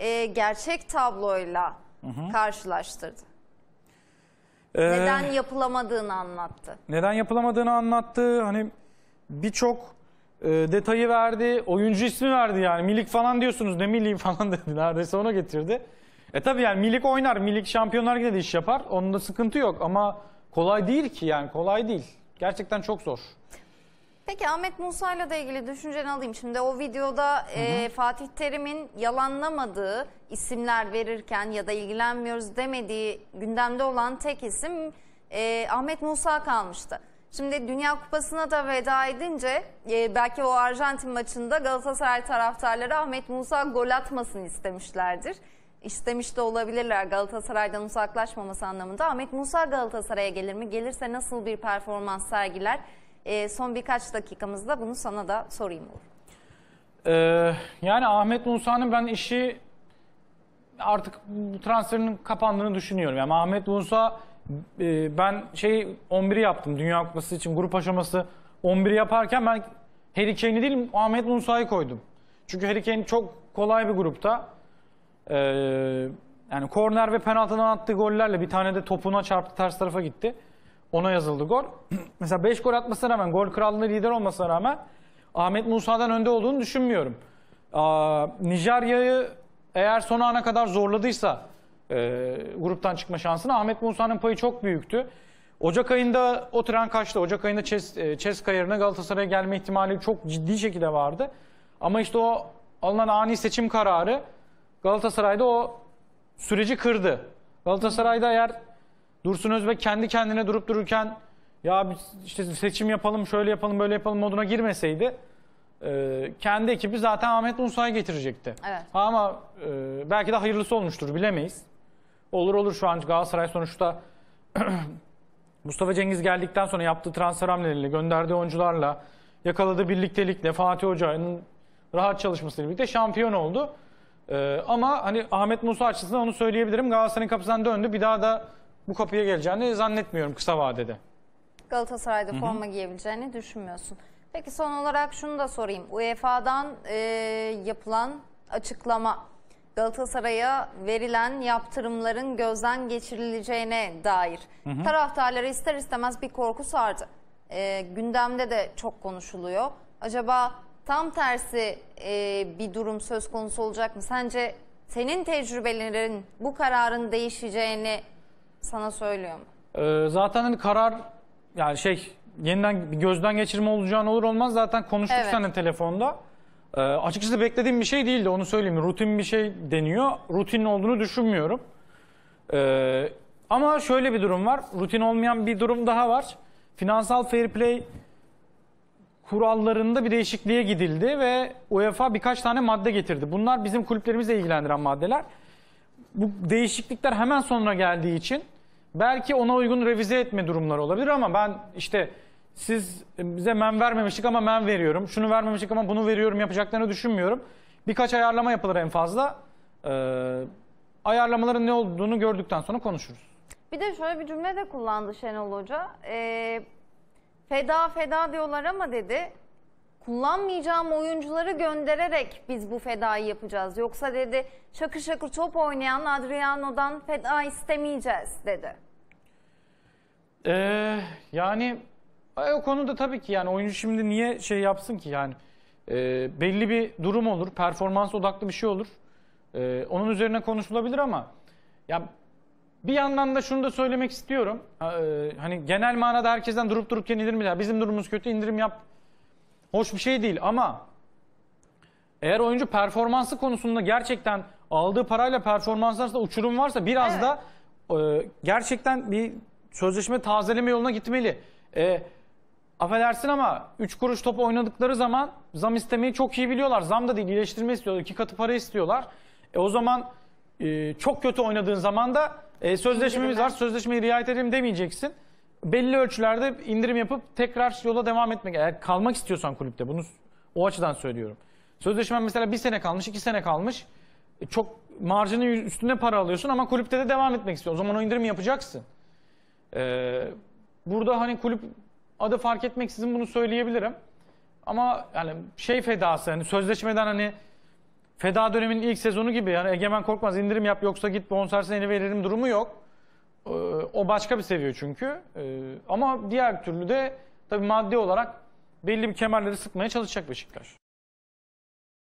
e, gerçek tabloyla hı hı. karşılaştırdı. Ee, neden yapılamadığını anlattı. Neden yapılamadığını anlattı. Hani birçok e, detayı verdi, oyuncu ismi verdi yani. Milik falan diyorsunuz ne milli falan dedi neredeyse ona getirdi. E tabii yani Milik oynar, Milik şampiyonlar yine de iş yapar. Onun da sıkıntı yok ama kolay değil ki yani kolay değil. Gerçekten çok zor. Peki Ahmet Musa'yla da ilgili düşünceni alayım. Şimdi o videoda hı e, hı. E, Fatih Terim'in yalanlamadığı isimler verirken ya da ilgilenmiyoruz demediği gündemde olan tek isim e, Ahmet Musa kalmıştı. Şimdi Dünya Kupası'na da veda edince e, belki o Arjantin maçında Galatasaray taraftarları Ahmet Musa gol atmasın istemişlerdir. İstemiş de olabilirler Galatasaray'dan uzaklaşmaması anlamında. Ahmet Musa Galatasaray'a gelir mi? Gelirse nasıl bir performans sergiler? E, son birkaç dakikamızda bunu sana da sorayım olur. Ee, yani Ahmet Musa'nın ben işi artık bu transferinin kapandığını düşünüyorum. Yani Ahmet Musa e, ben şey 11'i yaptım Dünya Kupası için grup aşaması 11 yaparken ben Harry Kane'i değil Ahmet Musa'yı koydum. Çünkü Harry Kane çok kolay bir grupta. Ee, yani korner ve penaltıdan attığı gollerle bir tane de topuna çarptı ters tarafa gitti. Ona yazıldı gol. Mesela 5 gol atmasına rağmen, gol krallığı lider olmasına rağmen Ahmet Musa'dan önde olduğunu düşünmüyorum. Aa, Nijerya'yı eğer son ana kadar zorladıysa e, gruptan çıkma şansını Ahmet Musa'nın payı çok büyüktü. Ocak ayında o tren kaçtı. Ocak ayında Çes, e, Galatasaray'a gelme ihtimali çok ciddi şekilde vardı. Ama işte o alınan ani seçim kararı Galatasaray'da o süreci kırdı. Galatasaray'da eğer Dursun Özbek kendi kendine durup dururken ya işte seçim yapalım, şöyle yapalım, böyle yapalım moduna girmeseydi e, kendi ekibi zaten Ahmet Musa'yı getirecekti. Evet. ama e, belki de hayırlısı olmuştur bilemeyiz. Olur olur şu an Galatasaray sonuçta Mustafa Cengiz geldikten sonra yaptığı transfer hamleleriyle, gönderdiği oyuncularla, yakaladığı birliktelikle Fatih Hoca'nın rahat çalışmasıyla birlikte şampiyon oldu. Ee, ama hani Ahmet Musa açısından onu söyleyebilirim. Galatasaray'ın kapısından döndü. Bir daha da bu kapıya geleceğini zannetmiyorum kısa vadede. Galatasaray'da forma giyebileceğini düşünmüyorsun. Peki son olarak şunu da sorayım. UEFA'dan e, yapılan açıklama Galatasaray'a verilen yaptırımların gözden geçirileceğine dair hı hı. taraftarları ister istemez bir korku sardı. E, gündemde de çok konuşuluyor. Acaba tam tersi e, bir durum söz konusu olacak mı? Sence senin tecrübelerin bu kararın değişeceğini sana söylüyor mu? Ee, zaten hani karar yani şey yeniden gözden geçirme olacağını olur olmaz zaten konuştuk Evet. seninle telefonda. Ee, açıkçası beklediğim bir şey değildi onu söyleyeyim. Rutin bir şey deniyor. Rutin olduğunu düşünmüyorum. Ee, ama şöyle bir durum var. Rutin olmayan bir durum daha var. Finansal fair play kurallarında bir değişikliğe gidildi ve UEFA birkaç tane madde getirdi. Bunlar bizim kulüplerimizle ilgilendiren maddeler bu değişiklikler hemen sonra geldiği için belki ona uygun revize etme durumları olabilir ama ben işte siz bize men vermemiştik ama men veriyorum. Şunu vermemiştik ama bunu veriyorum yapacaklarını düşünmüyorum. Birkaç ayarlama yapılır en fazla. Ee, ayarlamaların ne olduğunu gördükten sonra konuşuruz. Bir de şöyle bir cümle de kullandı Şenol Hoca. Ee, feda feda diyorlar ama dedi kullanmayacağım oyuncuları göndererek biz bu fedayı yapacağız. Yoksa dedi şakır şakır top oynayan Adriano'dan feda istemeyeceğiz dedi. Ee, yani o konuda tabii ki yani oyuncu şimdi niye şey yapsın ki yani e, belli bir durum olur performans odaklı bir şey olur e, onun üzerine konuşulabilir ama ya bir yandan da şunu da söylemek istiyorum e, hani genel manada herkesten durup durup yenilir mi bizim durumumuz kötü indirim yap Hoş bir şey değil ama eğer oyuncu performansı konusunda gerçekten aldığı parayla performanslarında uçurum varsa biraz evet. da e, gerçekten bir sözleşme tazeleme yoluna gitmeli. E, affedersin ama 3 kuruş top oynadıkları zaman zam istemeyi çok iyi biliyorlar. Zam da değil iyileştirme istiyorlar. iki katı para istiyorlar. E, o zaman e, çok kötü oynadığın zaman da e, sözleşmemiz var sözleşmeyi riayet edelim demeyeceksin belli ölçülerde indirim yapıp tekrar yola devam etmek. Eğer kalmak istiyorsan kulüpte bunu o açıdan söylüyorum. Sözleşmen mesela bir sene kalmış, iki sene kalmış. E, çok marjının üstüne para alıyorsun ama kulüpte de devam etmek istiyorsun. O zaman o indirimi yapacaksın. Ee, burada hani kulüp adı fark etmeksizin bunu söyleyebilirim. Ama yani şey fedası hani sözleşmeden hani feda döneminin ilk sezonu gibi yani Egemen Korkmaz indirim yap yoksa git bonservisini veririm durumu yok. Ee, o başka bir seviyor çünkü. Ee, ama diğer türlü de tabii maddi olarak belli bir kemerleri sıkmaya çalışacak Beşiktaş.